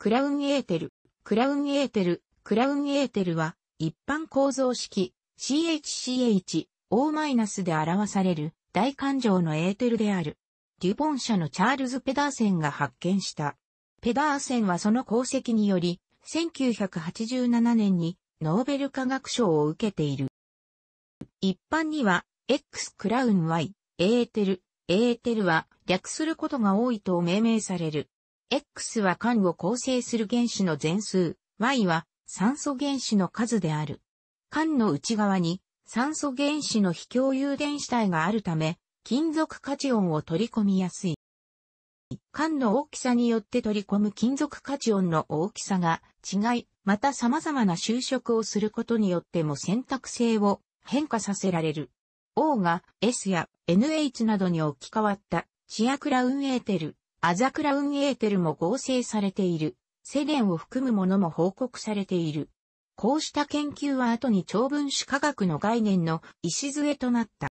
クラウンエーテル、クラウンエーテル、クラウンエーテルは、一般構造式、CHCH、O- で表される、大感情のエーテルである。デュボン社のチャールズ・ペダーセンが発見した。ペダーセンはその功績により、1987年にノーベル化学賞を受けている。一般には、X クラウン Y、エーテル、エーテルは略することが多いと命名される。X は間を構成する原子の全数、Y は酸素原子の数である。間の内側に酸素原子の非共有電子体があるため、金属価値音を取り込みやすい。間の大きさによって取り込む金属価値音の大きさが違い、また様々な就職をすることによっても選択性を変化させられる。O が S や NH などに置き換わったチアクラウンエーテルアザクラウンエーテルも合成されている。セデンを含むものも報告されている。こうした研究は後に超分子科学の概念の礎となった。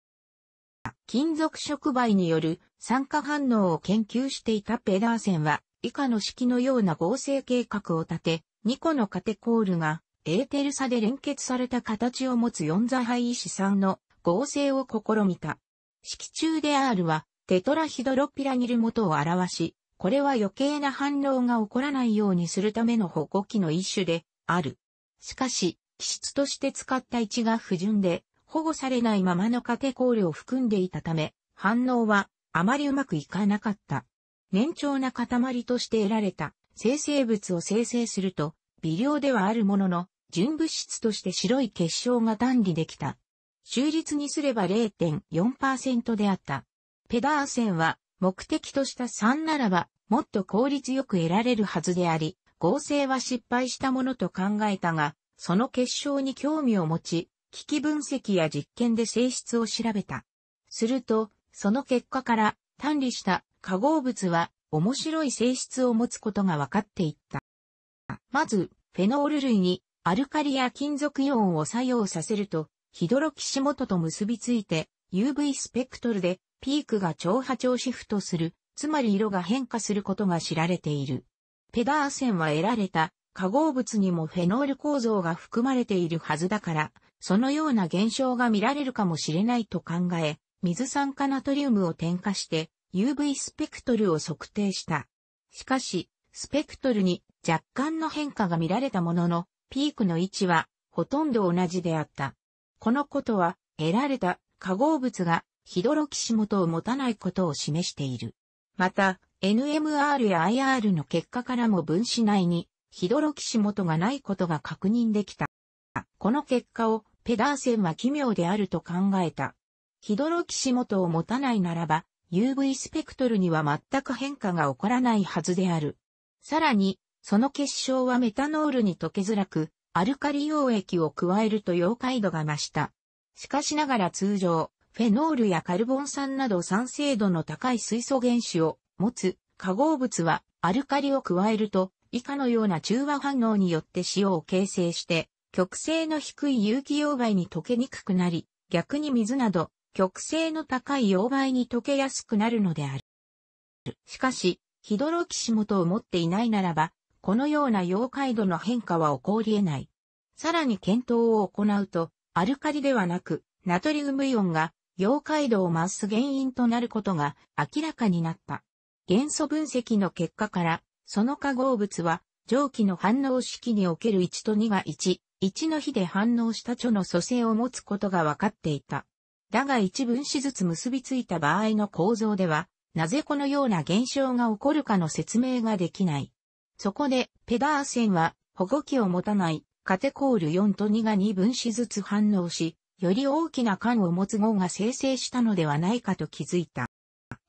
金属触媒による酸化反応を研究していたペダーセンは、以下の式のような合成計画を立て、2個のカテコールがエーテル差で連結された形を持つ4座配子酸の合成を試みた。式中で R はテトラヒドロピラニル元を表し、これは余計な反応が起こらないようにするための保護器の一種である。しかし、気質として使った位置が不純で、保護されないままのカテコールを含んでいたため、反応はあまりうまくいかなかった。年長な塊として得られた生成物を生成すると、微量ではあるものの、純物質として白い結晶が断理できた。収率にすれば0.4%であった。ペダーセンは、目的とした3ならば、もっと効率よく得られるはずであり、合成は失敗したものと考えたが、その結晶に興味を持ち、機器分析や実験で性質を調べた。すると、その結果から、単理した化合物は面白い性質を持つことが分かっていった。まず、フェノール類にアルカリや金属イオンを作用させると、ヒドロキシモトと結びついて UV スペクトルでピークが超波長シフトする、つまり色が変化することが知られている。ペダーセンは得られた化合物にもフェノール構造が含まれているはずだから、そのような現象が見られるかもしれないと考え、水酸化ナトリウムを添加して UV スペクトルを測定した。しかし、スペクトルに若干の変化が見られたものの、ピークの位置はほとんど同じであった。このことは得られた化合物がヒドロキシ元を持たないことを示している。また、NMR や IR の結果からも分子内にヒドロキシ元がないことが確認できた。この結果をペダーセンは奇妙であると考えた。ヒドロキシ元を持たないならば、UV スペクトルには全く変化が起こらないはずである。さらに、その結晶はメタノールに溶けづらく、アルカリ溶液を加えると溶解度が増した。しかしながら通常、フェノールやカルボン酸など酸性度の高い水素原子を持つ化合物はアルカリを加えると以下のような中和反応によって塩を形成して極性の低い有機溶媒に溶けにくくなり逆に水など極性の高い溶媒に溶けやすくなるのである。しかし、ヒドロキシモトを持っていないならば、このような溶解度の変化は起こり得ない。さらに検討を行うと、アルカリではなく、ナトリウムイオンが妖怪道マス原因となることが明らかになった。元素分析の結果から、その化合物は、蒸気の反応式における1と2が1、1の比で反応した著の組成を持つことが分かっていた。だが一分子ずつ結びついた場合の構造では、なぜこのような現象が起こるかの説明ができない。そこで、ペダーセンは、保護器を持たない、カテコール4と2が2分子ずつ反応し、より大きな缶を持つ号が生成したのではないかと気づいた。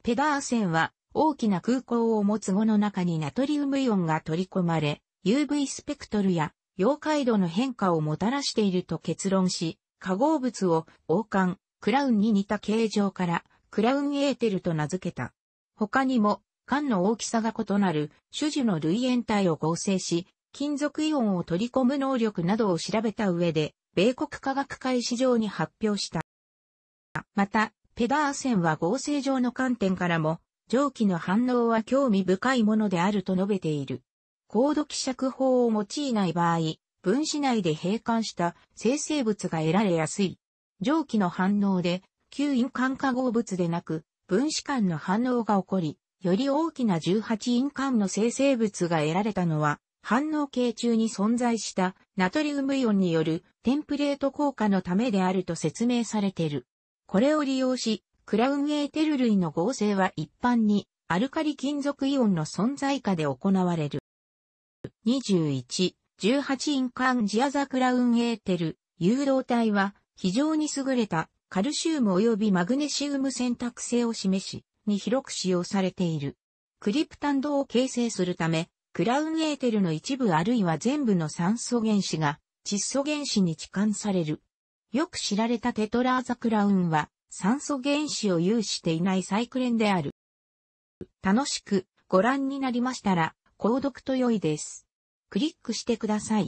ペダーセンは大きな空港を持つ語の中にナトリウムイオンが取り込まれ、UV スペクトルや溶解度の変化をもたらしていると結論し、化合物を王冠、クラウンに似た形状からクラウンエーテルと名付けた。他にも、缶の大きさが異なる種樹の類塩体を合成し、金属イオンを取り込む能力などを調べた上で、米国科学会市場に発表した。また、ペダーセンは合成上の観点からも、蒸気の反応は興味深いものであると述べている。高度希釈法を用いない場合、分子内で閉管した生成物が得られやすい。蒸気の反応で、吸引管化合物でなく、分子間の反応が起こり、より大きな18印間の生成物が得られたのは、反応系中に存在したナトリウムイオンによるテンプレート効果のためであると説明されている。これを利用し、クラウンエーテル類の合成は一般にアルカリ金属イオンの存在下で行われる。21、18インカンジアザクラウンエーテル、誘導体は非常に優れたカルシウム及びマグネシウム選択性を示し、に広く使用されている。クリプタンドを形成するため、クラウンエーテルの一部あるいは全部の酸素原子が窒素原子に置換される。よく知られたテトラーザクラウンは酸素原子を有していないサイクレンである。楽しくご覧になりましたら、購読と良いです。クリックしてください。